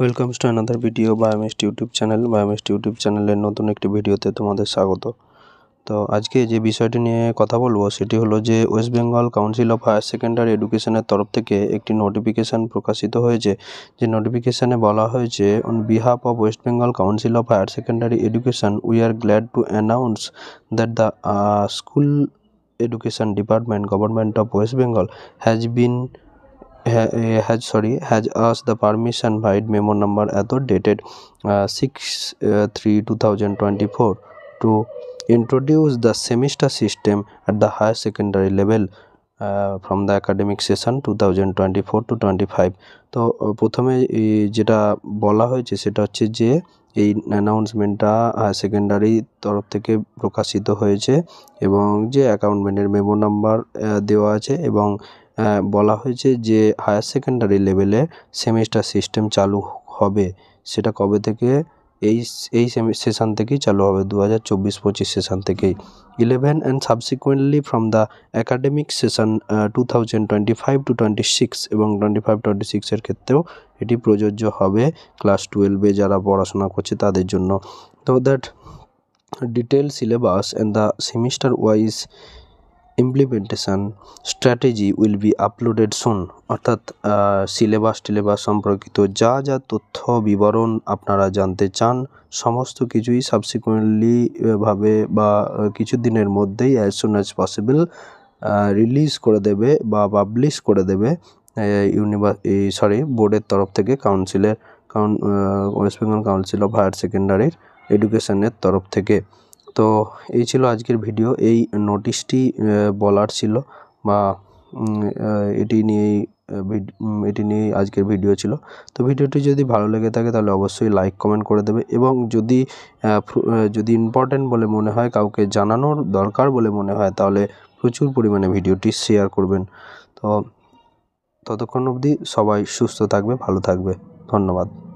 welcome to another video বায়োমেস্ট YouTube channel বায়োমেস্ট YouTube চ্যানেলের নতুন একটি ভিডিওতে তোমাদের স্বাগত তো আজকে যে বিষয়টি নিয়ে কথা বলবো সেটি হলো যে West Bengal Council of Higher Secondary এডুকেশনের তরফ থেকে একটি নোটিফিকেশান প্রকাশিত হয়েছে যে নোটিফিকেশানে বলা হয়েছে on behalf of West Bengal Council of Higher Secondary Education we are glad to announce that the school education department government of West Bengal has been has sorry has us the permission vide memo number এত dated six three two thousand twenty four to introduce the semester system at the higher secondary level from the academic session two thousand twenty four to twenty five তো প্রথমে যেটা বলা হয়েছে সেটা হচ্ছে যে এই অ্যানাউন্সমেন্টটা হায়ার সেকেন্ডারি তরফ থেকে প্রকাশিত হয়েছে এবং যে অ্যাকাউন্টমেন্টের মেমো নাম্বার দেওয়া আছে এবং বলা হয়েছে যে হায়ার সেকেন্ডারি লেভেলে সেমিস্টার সিস্টেম চালু হবে সেটা কবে থেকে এই এই সেশন থেকেই চালু হবে দু হাজার চব্বিশ পঁচিশ সেশন থেকেই eleven and subsequently from the academic session two thousand twenty five to twenty six এবং টোয়েন্টি ফাইভ টোয়েন্টি সিক্সের ক্ষেত্রেও এটি প্রযোজ্য হবে ক্লাস টুয়েলভে যারা পড়াশোনা করছে তাদের জন্য তো that detail syllabus and the semester wise implementation strategy will be uploaded soon অর্থাৎ সিলেবাস টিলেবাস সম্পর্কিত যা যা তথ্য বিবরণ আপনারা জানতে চান সমস্ত কিছুই সাবসিকুয়েন্টলিভাবে ভাবে বা কিছু দিনের মধ্যেই as soon as possible release করে দেবে বা পাবলিশ করে দেবে এই সরি বোর্ডের তরফ থেকে কাউন্সিলের কাউন West Bengal Council of Higher সেকেন্ডারির এডুকেশনের তরফ থেকে তো এই ছিল আজকের ভিডিও এই নোটিশটি বলার ছিল বা এটি নিয়েই এটি নিয়ে আজকের ভিডিও ছিল তো ভিডিওটি যদি ভালো লেগে থাকে তাহলে অবশ্যই লাইক কমেন্ট করে দেবে এবং যদি যদি ইম্পর্ট্যান্ট বলে মনে হয় কাউকে জানানোর দরকার বলে মনে হয় তাহলে প্রচুর পরিমাণে ভিডিওটি শেয়ার করবেন তো ততক্ষণ অবধি সবাই সুস্থ থাকবে ভালো থাকবে ধন্যবাদ